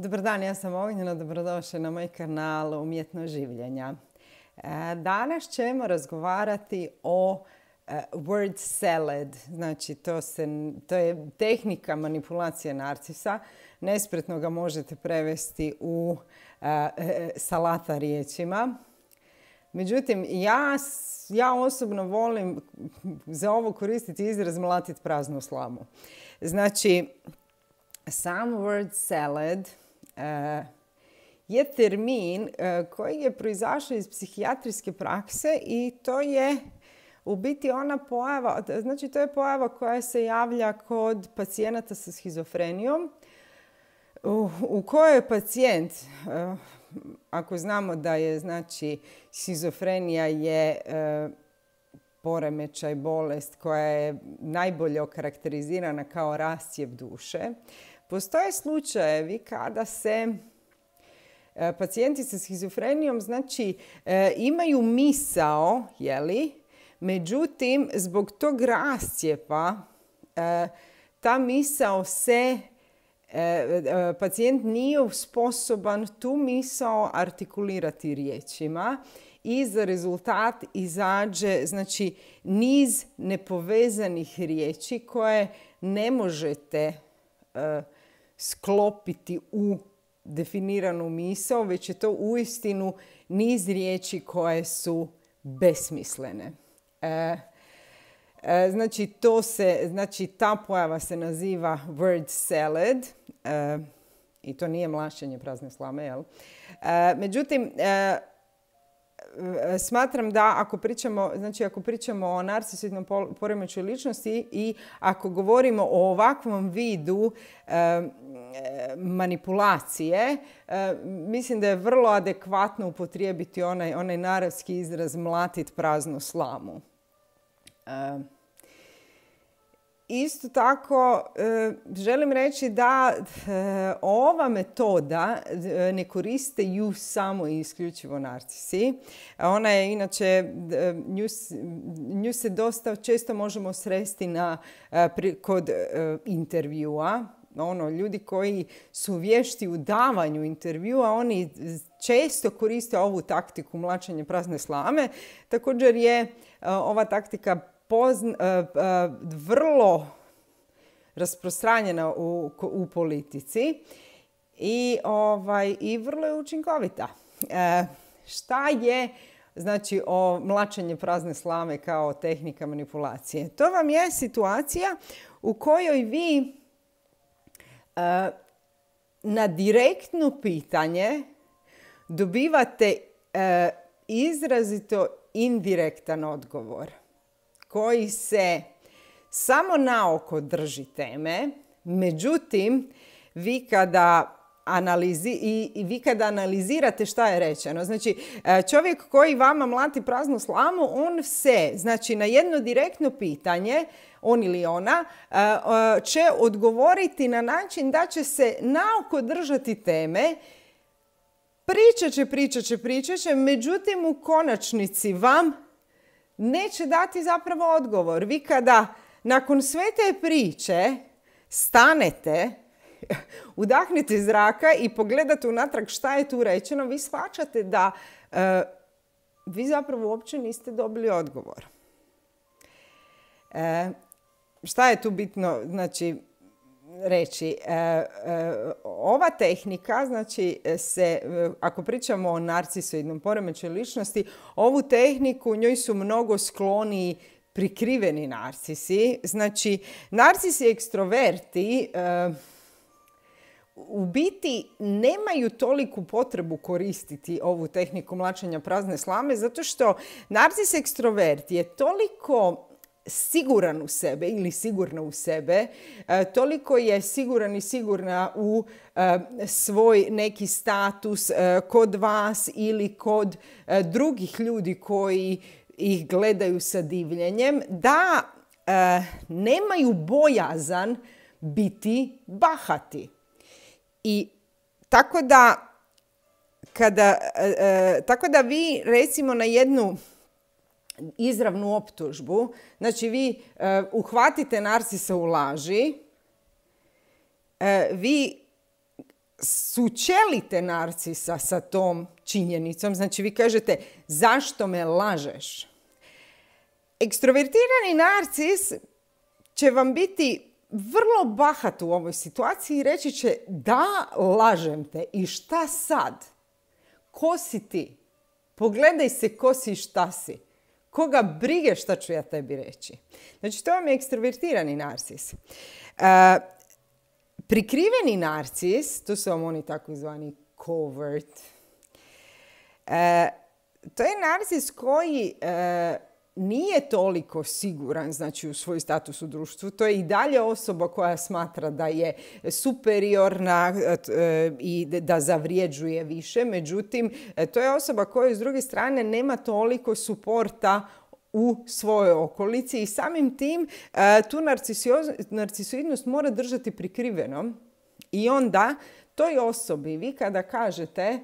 Dobar dan, ja sam Ognjena, dobrodošli na moj kanal Umjetno življenja. E, danas ćemo razgovarati o e, word salad, znači to, je tehnika manipulacije narcisa. Nespretno ga možete prevesti u e, salata riječima. Međutim, ja, ja osobno volim za ovo koristiti izraz mlatiti praznu slamu. Znači, sam word salad Eh, je termin eh, koji je proizašao iz psihijatrijske prakse i to je u biti ona pojava, znači to je pojava koja se javlja kod pacijenata sa schizofrenijom uh, u, kojoj je pacijent, eh, ako znamo da je znači schizofrenija je poremećaj, bolest koja je najbolje okarakterizirana kao rascijep duše, Postoje slučajevi kada se e, pacijenti sa schizofrenijom znači e, imaju misao, li međutim zbog tog rascijepa e, ta misao se pacijent nije sposoban tu misao artikulirati riječima i za rezultat izađe znači niz nepovezanih riječi koje ne možete sklopiti u definiranu misao, već je to uistinu niz riječi koje su besmislene. E, e, znači, to se, znači, ta pojava se naziva word salad. E, I to nije mlašenje prazne slame, jel? E, međutim, e, E, smatram da ako pričamo, znači ako pričamo o narcisidnom poremeću ličnosti i ako govorimo o ovakvom vidu e, manipulacije, e, mislim da je vrlo adekvatno upotrijebiti onaj, onaj naravski izraz mlatit praznu slamu. Isto tako e, želim reći da e, ova metoda e, ne koriste ju samo i isključivo narcisi. Ona je inače, nju, se dosta često možemo sresti na, kod intervjua, ono, ljudi koji su vješti u davanju intervjua, oni često koriste ovu taktiku mlačenja prazne slame. Također je ova taktika E, e, vrlo rasprostranjena u, politici i, ovaj, i vrlo je učinkovita. E, šta je znači o mlačenje prazne slame kao tehnika manipulacije? To vam je situacija u kojoj vi na direktno pitanje dobivate izrazito indirektan odgovor koji se samo na oko drži teme, međutim, vi kada i, vi kada analizirate šta je rečeno. Znači, e, čovjek koji vama mlati praznu slamu, on se, znači, na jedno direktno pitanje, on ili ona, e, e, će odgovoriti na način da će se naoko držati teme Pričat će, pričat će, pričat će, međutim u konačnici vam neće dati zapravo odgovor. Vi kada nakon sve te priče stanete, udahnete zraka i pogledate unatrag šta je tu rečeno, vi shvaćate da e, vi zapravo uopće niste dobili odgovor. E, šta je tu bitno? Znači, reći. E, e, ova tehnika, znači, se, e, ako pričamo o narcisoidnom poremećaju ličnosti, ovu tehniku njoj su mnogo skloniji prikriveni narcisi. Znači, narcisi ekstroverti u biti nemaju toliku potrebu koristiti ovu tehniku mlačenja prazne slame zato što narcis ekstrovert je toliko siguran u sebe ili sigurna u sebe, e, toliko je siguran i sigurna u e, svoj neki status e, kod vas ili kod drugih ljudi koji ih gledaju sa divljenjem, da nemaju bojazan biti bahati. I tako da, kada, tako da vi recimo na jednu izravnu optužbu. Znači vi eh, uhvatite narcisa u laži, eh, vi sučelite narcisa sa tom činjenicom. Znači vi kažete zašto me lažeš? Ekstrovertirani narcis će vam biti vrlo bahat u ovoj situaciji i reći će da lažem te i šta sad? Ko si ti? Pogledaj se ko si i šta si koga brige šta ću ja tebi reći. Znači, to vam je ekstrovertirani narcis. E, prikriveni narcis, to su vam oni takozvani covert, e, to je narcis koji e, nije toliko siguran znači, u svoj status u društvu. To je i dalje osoba koja smatra da je superiorna e, i da zavrijeđuje više. Međutim, e, to je osoba koja s druge strane nema toliko suporta u svojoj okolici i samim tim e, tu narcisoidnost mora držati prikriveno. I onda toj osobi vi kada kažete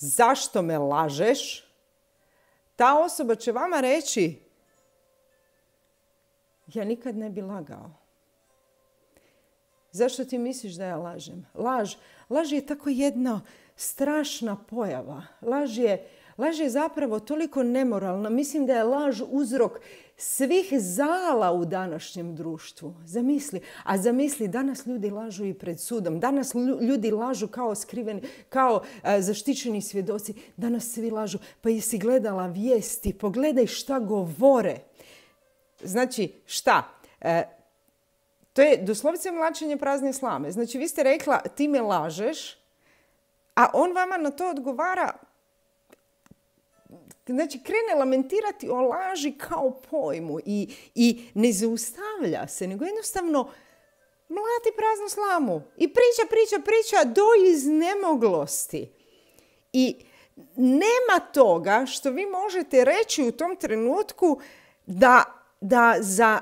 zašto me lažeš, ta osoba će vama reći ja nikad ne bi lagao. Zašto ti misliš da ja lažem? Laž. Laž je tako jedna strašna pojava. Laž je Laž je zapravo toliko nemoralna. Mislim da je laž uzrok svih zala u današnjem društvu. Zamisli. A zamisli, danas ljudi lažu i pred sudom. Danas ljudi lažu kao skriveni, kao e, zaštićeni svjedoci. Danas svi lažu. Pa jesi gledala vijesti, pogledaj šta govore. Znači, šta? E, to je doslovce mlačenje prazne slame. Znači, vi ste rekla ti me lažeš, a on vama na to odgovara Znači, krene lamentirati o laži kao pojmu i, i ne zaustavlja se, nego jednostavno mlati praznu slamu i priča, priča, priča do iznemoglosti. I nema toga što vi možete reći u tom trenutku da, da za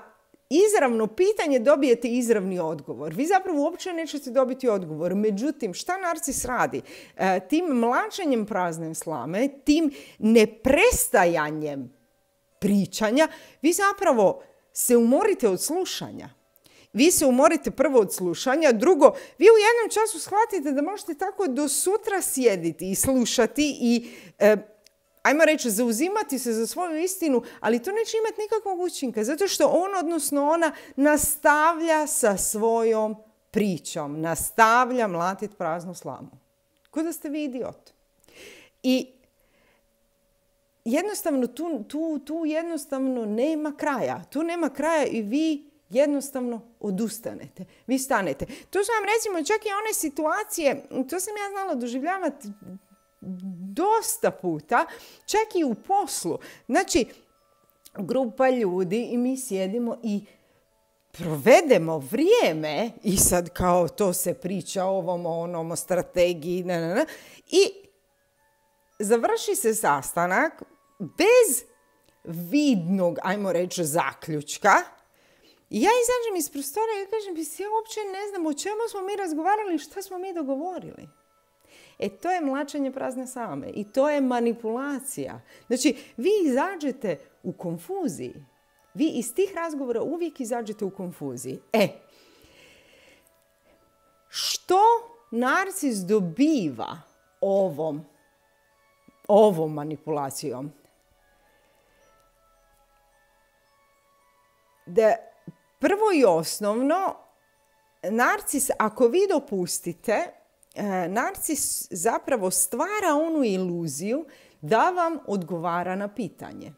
izravno pitanje dobijete izravni odgovor. Vi zapravo uopće nećete dobiti odgovor. Međutim, šta narcis radi? E, tim mlačenjem prazne slame, tim neprestajanjem pričanja, vi zapravo se umorite od slušanja. Vi se umorite prvo od slušanja, drugo, vi u jednom času shvatite da možete tako do sutra sjediti i slušati i e, ajmo reći, zauzimati se za svoju istinu, ali to neće imati nikakvog učinka, zato što on, odnosno ona, nastavlja sa svojom pričom, nastavlja mlatiti praznu slamu. K'o da ste vi idiot. I jednostavno, tu, tu, tu jednostavno nema kraja. Tu nema kraja i vi jednostavno odustanete. Vi stanete. To su vam recimo čak i one situacije, to sam ja znala doživljavati dosta puta, čak i u poslu. Znači, grupa ljudi i mi sjedimo i provedemo vrijeme i sad kao to se priča ovom, onom, o strategiji, i završi se sastanak bez vidnog, ajmo reći, zaključka. I ja izađem iz prostora i kažem, ja uopće ne znam o čemu smo mi razgovarali i šta smo mi dogovorili. E to je mlačenje prazne same i to je manipulacija. Znači, vi izađete u konfuziji. Vi iz tih razgovora uvijek izađete u konfuziji. E, što narcis dobiva ovom, ovom manipulacijom? Da prvo i osnovno, narcis, ako vi dopustite E, narcis zapravo stvara onu iluziju da vam odgovara na pitanje.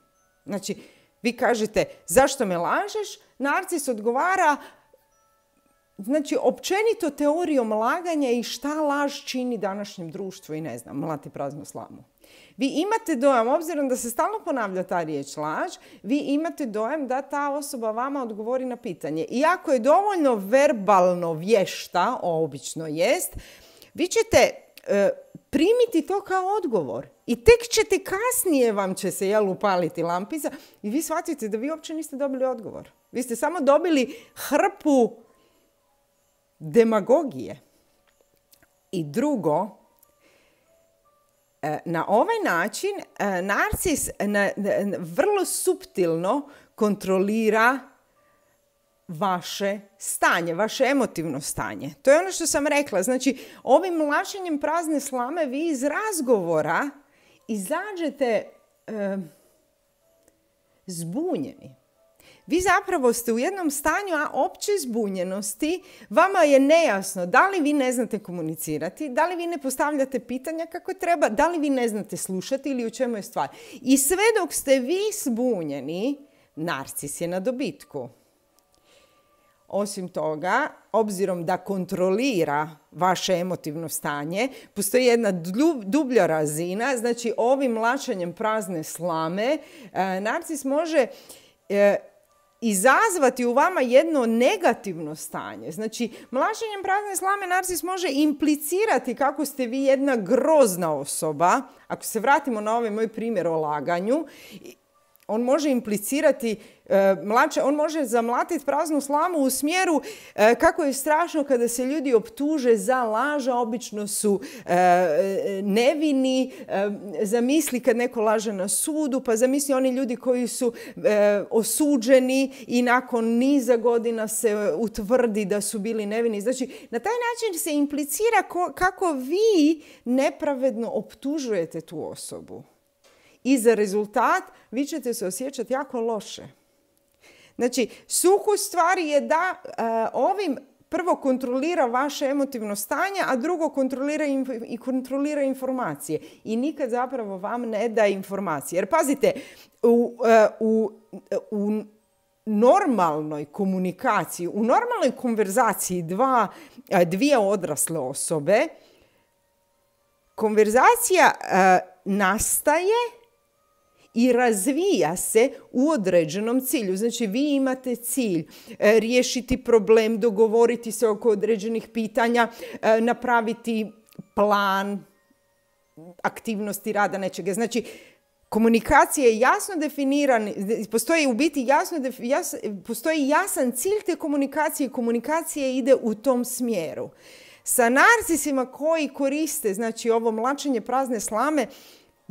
Znači, vi kažete zašto me lažeš? Narcis odgovara Znači, općenito teorijom laganja i šta laž čini današnjem društvu i ne znam, mlati praznu slamu. Vi imate dojam, obzirom da se stalno ponavlja ta riječ laž, vi imate dojam da ta osoba vama odgovori na pitanje. Iako je dovoljno verbalno vješta, obično jest, vi ćete e, primiti to kao odgovor. I tek ćete kasnije vam će se jel, upaliti lampiza i vi shvatite da vi uopće niste dobili odgovor. Vi ste samo dobili hrpu demagogije. I drugo, e, na ovaj način e, narcis vrlo suptilno kontrolira vaše stanje, vaše emotivno stanje. To je ono što sam rekla. Znači, ovim mlašenjem prazne slame vi iz razgovora izađete zbunjeni. Vi zapravo ste u jednom stanju a opće zbunjenosti, vama je nejasno da li vi ne znate komunicirati, da li vi ne postavljate pitanja kako treba, da li vi ne znate slušati ili u čemu je stvar. I sve dok ste vi zbunjeni, narcis je na dobitku. Osim toga, obzirom da kontrolira vaše emotivno stanje, postoji jedna dublja razina, znači ovim lačanjem prazne slame e, narcis može e, izazvati u vama jedno negativno stanje. Znači, mlašenjem prazne slame narcis može implicirati kako ste vi jedna grozna osoba. Ako se vratimo na ovaj moj primjer o laganju, on može implicirati e, mlače, on može zamlatiti praznu slamu u smjeru e, kako je strašno kada se ljudi optuže za laža, obično su e, nevini, zamisli kad neko laže na sudu, pa zamisli oni ljudi koji su osuđeni i nakon niza godina se utvrdi da su bili nevini. Znači, na taj način se implicira kako vi nepravedno optužujete tu osobu i za rezultat vi ćete se osjećati jako loše. Znači, suhu stvari je da e, ovim prvo kontrolira vaše emotivno stanje, a drugo kontrolira i kontrolira informacije. I nikad zapravo vam ne da informacije. Jer pazite, u, e, u, u normalnoj komunikaciji, u normalnoj konverzaciji dva, e, dvije odrasle osobe, konverzacija nastaje i razvija se u određenom cilju. Znači vi imate cilj e, riješiti problem, dogovoriti se oko određenih pitanja, e, napraviti plan aktivnosti rada nečega. Znači komunikacija je jasno definiran, postoji u biti jasno, postoji jasan cilj te komunikacije i komunikacija ide u tom smjeru. Sa narcisima koji koriste znači ovo mlačenje prazne slame,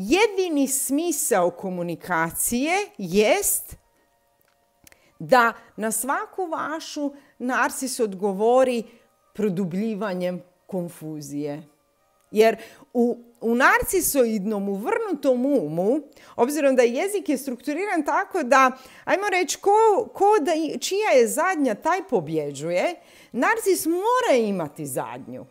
jedini smisao komunikacije jest da na svaku vašu narcis odgovori produbljivanjem konfuzije. Jer u, u narcisoidnom vrnutom umu, obzirom da jezik je strukturiran tako da, ajmo reći, ko, ko da, čija je zadnja, taj pobjeđuje, narcis mora imati zadnju.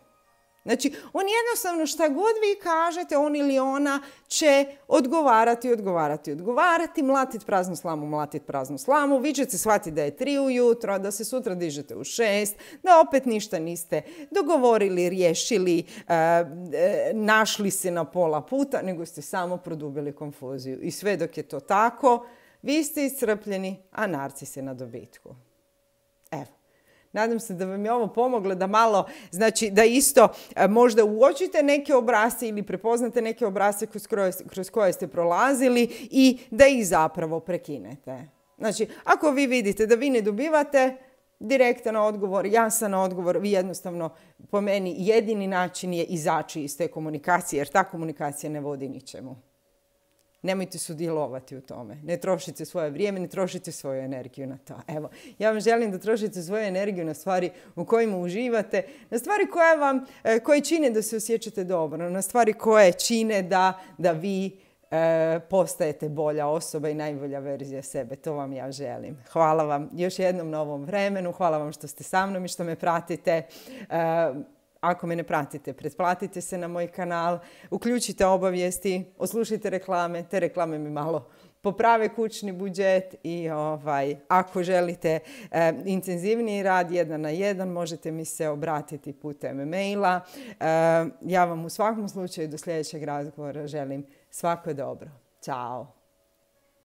Znači, on jednostavno šta god vi kažete, on ili ona će odgovarati, odgovarati, odgovarati, mlatit praznu slamu, mlatit praznu slamu. Vi ćete shvatiti da je tri ujutro, da se sutra dižete u šest, da opet ništa niste dogovorili, riješili, e, e, našli se na pola puta, nego ste samo produbili konfuziju. I sve dok je to tako, vi ste iscrpljeni, a narci se na dobitku. Nadam se da vam je ovo pomoglo da malo, znači da isto e, možda uočite neke obrasce ili prepoznate neke obrasce kroz koje ste prolazili i da ih zapravo prekinete. Znači, ako vi vidite da vi ne dobivate direktan odgovor, jasan odgovor, vi jednostavno po meni jedini način je izaći iz te komunikacije jer ta komunikacija ne vodi ničemu nemojte sudjelovati u tome. Ne trošite svoje vrijeme, ne trošite svoju energiju na to. Evo, ja vam želim da trošite svoju energiju na stvari u kojima uživate, na stvari koje, vam, e, koje čine da se osjećate dobro, na stvari koje čine da, da vi e, postajete bolja osoba i najbolja verzija sebe. To vam ja želim. Hvala vam još jednom na ovom vremenu. Hvala vam što ste sa mnom i što me pratite. E, ako me ne pratite, pretplatite se na moj kanal, uključite obavijesti, oslušajte reklame, te reklame mi malo poprave kućni budžet i ovaj, ako želite e, intenzivniji rad jedan na jedan možete mi se obratiti putem maila. Eh, ja vam u svakom slučaju do sljedećeg razgovora želim svako dobro. Ćao!